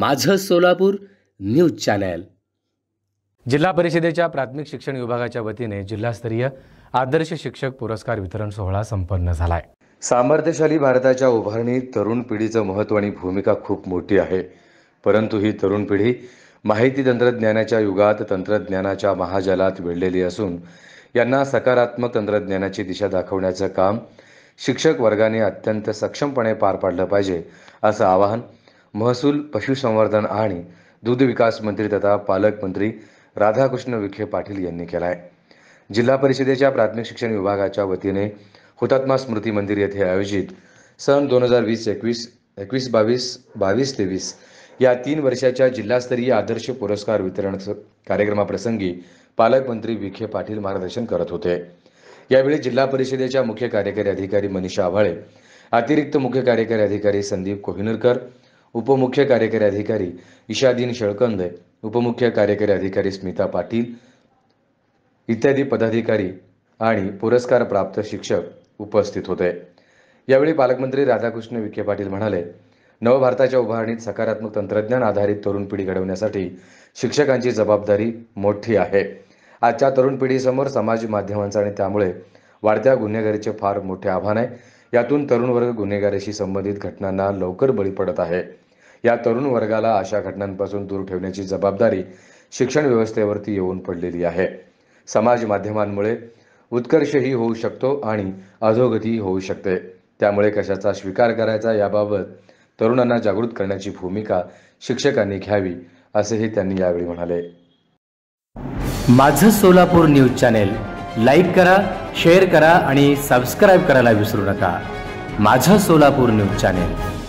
माझं Solapur news channel जिल्हा परिषदेच्या प्राथमिक शिक्षण विभागाच्या वतीने जिल्हास्तरीय आदर्श शिक्षक पुरस्कार वितरण सोहळा संपन्न झालाय सामर्थ्यशाली भारताच्या उभारणीत तरुण पिढीचं महत्त्व आणि भूमिका खूप मोठी आहे परंतु ही तरुण पिढी माहिती तंत्रज्ञानाच्या युगात तंत्रज्ञानाच्या महाजलात वेढलेली असून यांना सकारात्मक तंत्रज्ञानाची दिशा दाखवण्याचं काम शिक्षक वर्गाने अत्यंत सक्षमपणे पार पाडलं पाहिजे असं आवाहन महसूल पशुसंवर्धन आणि दूध विकास मंत्री तथा पालकमंत्री राधाकृष्ण विखे पाटील यांनी केला आहे जिल्हा परिषदेच्या प्राथमिक शिक्षण विभागाच्या वतीने हुतात्मा स्मृती मंदिर येथे आयोजित सन दोन हजार वीस एकवीस एकवीस बावीस बावीस तेवीस या तीन वर्षाच्या जिल्हास्तरीय आदर्श पुरस्कार वितरण कार्यक्रमाप्रसंगी पालकमंत्री विखे पाटील मार्गदर्शन करत होते यावेळी जिल्हा परिषदेच्या मुख्य कार्यकारी अधिकारी मनीषा आव्हाळे अतिरिक्त मुख्य कार्यकारी अधिकारी संदीप कोहिनूरकर उपमुख्य कार्यकारी अधिकारी ईशादीन शळकंदे उपमुख्य कार्यकारी अधिकारी स्मिता पाटील इत्यादी पदाधिकारी आणि पुरस्कार प्राप्त शिक्षक उपस्थित होते यावेळी पालकमंत्री राधाकृष्ण विखे पाटील म्हणाले नवभारताच्या उभारणीत सकारात्मक तंत्रज्ञान आधारित तरुण पिढी घडवण्यासाठी शिक्षकांची जबाबदारी मोठी आहे आजच्या तरुण पिढीसमोर समाज माध्यमांचा आणि त्यामुळे वाढत्या गुन्हेगारीचे फार मोठे आव्हान आहे यातून तरुण वर्ग गुन्हेगारीशी संबंधित घटनांना लवकर बळी पडत आहे या तरुण वर्गाला अशा घटनांपासून दूर ठेवण्याची जबाबदारी शिक्षण व्यवस्थेवरती येऊन पडलेली आहे समाज माध्यमांमुळे उत्कर्षही होऊ शकतो आणि अधोगती होऊ शकते त्यामुळे कशाचा स्वीकार करायचा याबाबत तरुणांना जागृत करण्याची भूमिका शिक्षकांनी घ्यावी असेही त्यांनी यावेळी म्हणाले माझं सोलापूर न्यूज चॅनेल लाईक करा शेअर करा आणि सबस्क्राईब करायला विसरू नका माझं सोलापूर न्यूज चॅनेल